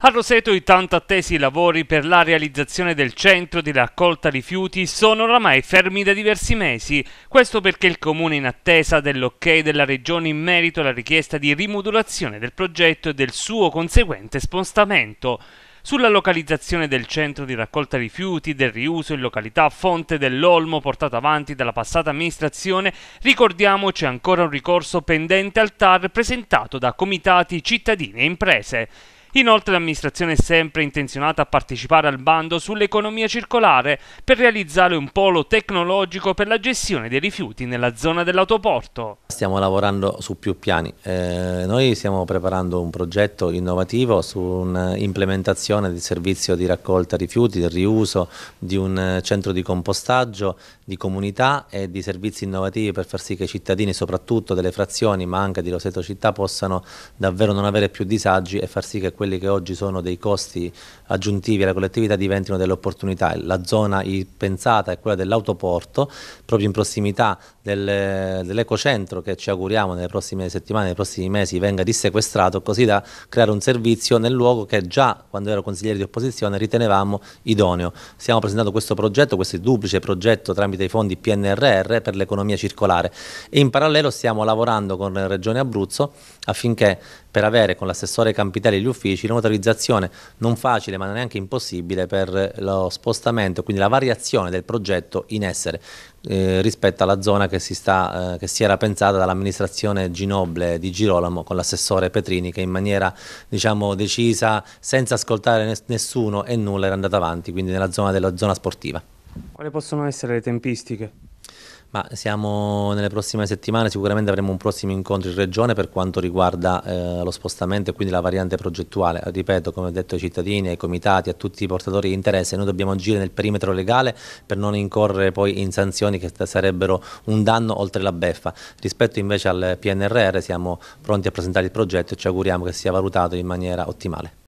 A Roseto i tanto attesi lavori per la realizzazione del centro di raccolta rifiuti sono oramai fermi da diversi mesi, questo perché il comune in attesa dell'ok della regione in merito alla richiesta di rimodulazione del progetto e del suo conseguente spostamento. Sulla localizzazione del centro di raccolta rifiuti del riuso in località Fonte dell'Olmo portato avanti dalla passata amministrazione, ricordiamoci ancora un ricorso pendente al TAR presentato da comitati cittadini e imprese. Inoltre l'amministrazione è sempre intenzionata a partecipare al bando sull'economia circolare per realizzare un polo tecnologico per la gestione dei rifiuti nella zona dell'autoporto. Stiamo lavorando su più piani. Eh, noi stiamo preparando un progetto innovativo su un'implementazione del servizio di raccolta rifiuti, del riuso, di un eh, centro di compostaggio, di comunità e di servizi innovativi per far sì che i cittadini, soprattutto delle frazioni ma anche di Roseto Città, possano davvero non avere più disagi e far sì che quelli quelli che oggi sono dei costi aggiuntivi alla collettività diventino delle opportunità. La zona pensata è quella dell'autoporto, proprio in prossimità del, dell'ecocentro che ci auguriamo nelle prossime settimane, nei prossimi mesi venga dissequestrato così da creare un servizio nel luogo che già quando ero consigliere di opposizione ritenevamo idoneo. Stiamo presentando questo progetto, questo duplice progetto tramite i fondi PNRR per l'economia circolare e in parallelo stiamo lavorando con Regione Abruzzo affinché per avere con l'assessore Campitelli gli uffici uffici, la notarizzazione non facile ma neanche impossibile per lo spostamento, quindi la variazione del progetto in essere eh, rispetto alla zona che si, sta, eh, che si era pensata dall'amministrazione Ginoble di Girolamo con l'assessore Petrini che in maniera diciamo, decisa, senza ascoltare nessuno e nulla, era andata avanti, quindi nella zona della zona sportiva. Quali possono essere le tempistiche? Ma siamo nelle prossime settimane, sicuramente avremo un prossimo incontro in regione per quanto riguarda eh, lo spostamento e quindi la variante progettuale. Ripeto, come ho detto ai cittadini, ai comitati, a tutti i portatori di interesse, noi dobbiamo agire nel perimetro legale per non incorrere poi in sanzioni che sarebbero un danno oltre la beffa. Rispetto invece al PNRR siamo pronti a presentare il progetto e ci auguriamo che sia valutato in maniera ottimale.